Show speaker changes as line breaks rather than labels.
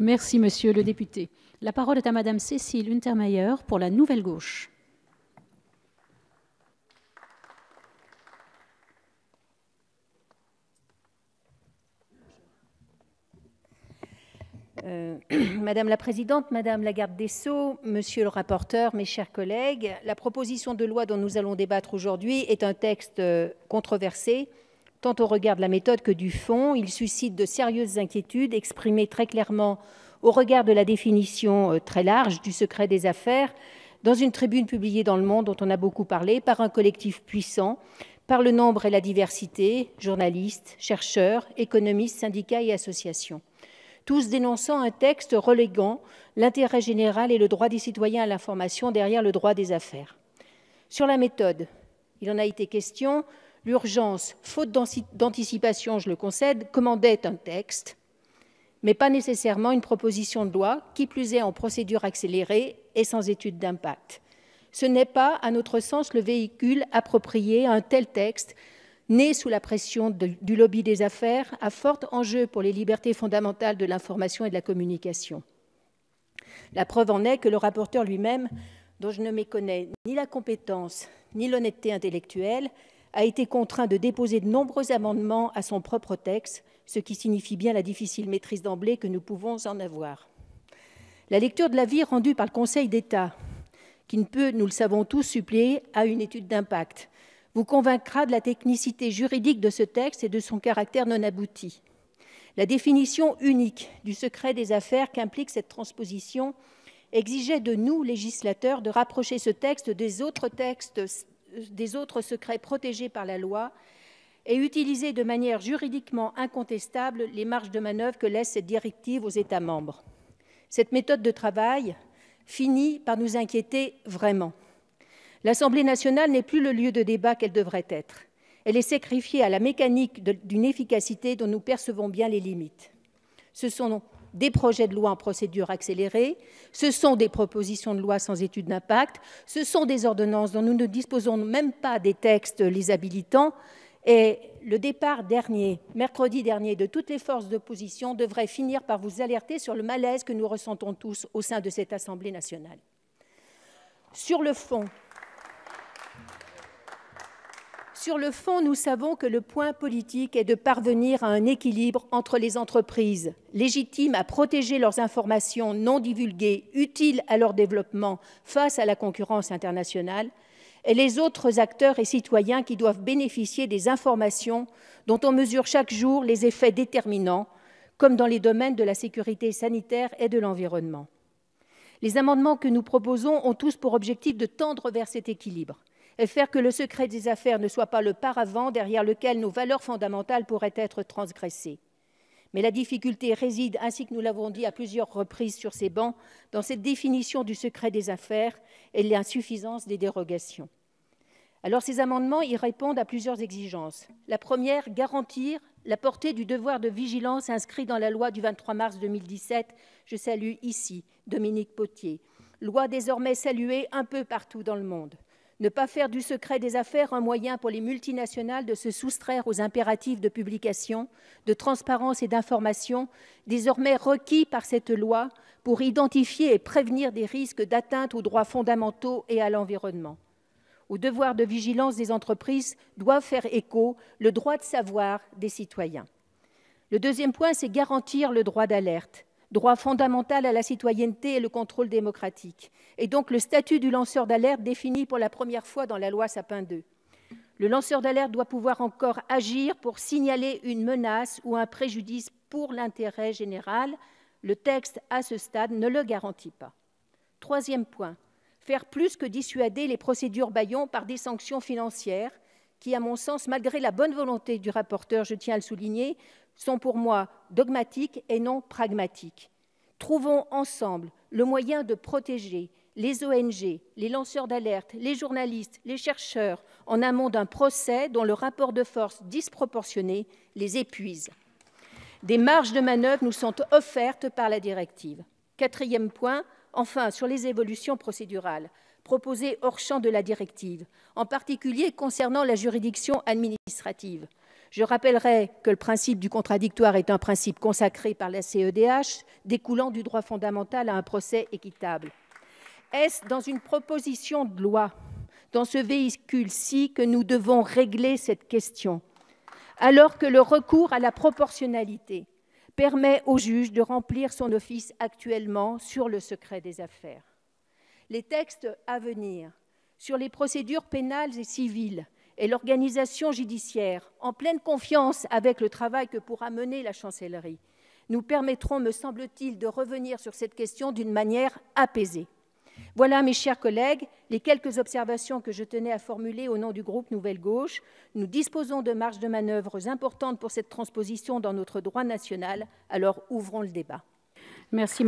Merci, monsieur le député. La parole est à madame Cécile Untermeyer pour la Nouvelle Gauche. Euh, madame la Présidente, Madame la Garde des Sceaux, Monsieur le rapporteur, mes chers collègues, la proposition de loi dont nous allons débattre aujourd'hui est un texte euh, controversé Tant au regard de la méthode que du fond, il suscite de sérieuses inquiétudes exprimées très clairement au regard de la définition euh, très large du secret des affaires dans une tribune publiée dans Le Monde dont on a beaucoup parlé par un collectif puissant, par le nombre et la diversité, journalistes, chercheurs, économistes, syndicats et associations. Tous dénonçant un texte reléguant l'intérêt général et le droit des citoyens à l'information derrière le droit des affaires. Sur la méthode, il en a été question l'urgence, faute d'anticipation, je le concède, commandait un texte, mais pas nécessairement une proposition de loi, qui plus est en procédure accélérée et sans étude d'impact. Ce n'est pas, à notre sens, le véhicule approprié à un tel texte, né sous la pression du lobby des affaires, à fort enjeu pour les libertés fondamentales de l'information et de la communication. La preuve en est que le rapporteur lui-même, dont je ne méconnais ni la compétence ni l'honnêteté intellectuelle, a été contraint de déposer de nombreux amendements à son propre texte, ce qui signifie bien la difficile maîtrise d'emblée que nous pouvons en avoir. La lecture de l'avis rendue par le Conseil d'État, qui ne peut, nous le savons tous, suppléer à une étude d'impact, vous convaincra de la technicité juridique de ce texte et de son caractère non abouti. La définition unique du secret des affaires qu'implique cette transposition exigeait de nous, législateurs, de rapprocher ce texte des autres textes des autres secrets protégés par la loi et utiliser de manière juridiquement incontestable les marges de manœuvre que laisse cette directive aux États membres. Cette méthode de travail finit par nous inquiéter vraiment. L'Assemblée nationale n'est plus le lieu de débat qu'elle devrait être. Elle est sacrifiée à la mécanique d'une efficacité dont nous percevons bien les limites. Ce sont des projets de loi en procédure accélérée, ce sont des propositions de loi sans étude d'impact, ce sont des ordonnances dont nous ne disposons même pas des textes les habilitant, et le départ dernier, mercredi dernier, de toutes les forces d'opposition devrait finir par vous alerter sur le malaise que nous ressentons tous au sein de cette Assemblée nationale. Sur le fond, sur le fond, nous savons que le point politique est de parvenir à un équilibre entre les entreprises, légitimes à protéger leurs informations non divulguées, utiles à leur développement face à la concurrence internationale, et les autres acteurs et citoyens qui doivent bénéficier des informations dont on mesure chaque jour les effets déterminants, comme dans les domaines de la sécurité sanitaire et de l'environnement. Les amendements que nous proposons ont tous pour objectif de tendre vers cet équilibre faire que le secret des affaires ne soit pas le paravent derrière lequel nos valeurs fondamentales pourraient être transgressées. Mais la difficulté réside, ainsi que nous l'avons dit à plusieurs reprises sur ces bancs, dans cette définition du secret des affaires et l'insuffisance des dérogations. Alors ces amendements y répondent à plusieurs exigences. La première, garantir la portée du devoir de vigilance inscrit dans la loi du 23 mars 2017. Je salue ici Dominique Potier, loi désormais saluée un peu partout dans le monde. Ne pas faire du secret des affaires un moyen pour les multinationales de se soustraire aux impératifs de publication, de transparence et d'information, désormais requis par cette loi pour identifier et prévenir des risques d'atteinte aux droits fondamentaux et à l'environnement. Au devoir de vigilance des entreprises doit faire écho le droit de savoir des citoyens. Le deuxième point, c'est garantir le droit d'alerte droit fondamental à la citoyenneté et le contrôle démocratique, et donc le statut du lanceur d'alerte défini pour la première fois dans la loi Sapin II. Le lanceur d'alerte doit pouvoir encore agir pour signaler une menace ou un préjudice pour l'intérêt général. Le texte, à ce stade, ne le garantit pas. Troisième point, faire plus que dissuader les procédures Bayon par des sanctions financières qui, à mon sens, malgré la bonne volonté du rapporteur, je tiens à le souligner, sont pour moi dogmatiques et non pragmatiques. Trouvons ensemble le moyen de protéger les ONG, les lanceurs d'alerte, les journalistes, les chercheurs, en amont d'un procès dont le rapport de force disproportionné les épuise. Des marges de manœuvre nous sont offertes par la directive. Quatrième point, enfin, sur les évolutions procédurales proposées hors champ de la directive, en particulier concernant la juridiction administrative. Je rappellerai que le principe du contradictoire est un principe consacré par la CEDH, découlant du droit fondamental à un procès équitable. Est-ce dans une proposition de loi, dans ce véhicule-ci, que nous devons régler cette question, alors que le recours à la proportionnalité permet au juge de remplir son office actuellement sur le secret des affaires Les textes à venir sur les procédures pénales et civiles et l'organisation judiciaire, en pleine confiance avec le travail que pourra mener la chancellerie, nous permettront, me semble-t-il, de revenir sur cette question d'une manière apaisée. Voilà, mes chers collègues, les quelques observations que je tenais à formuler au nom du groupe Nouvelle Gauche. Nous disposons de marges de manœuvre importantes pour cette transposition dans notre droit national, alors ouvrons le débat. Merci.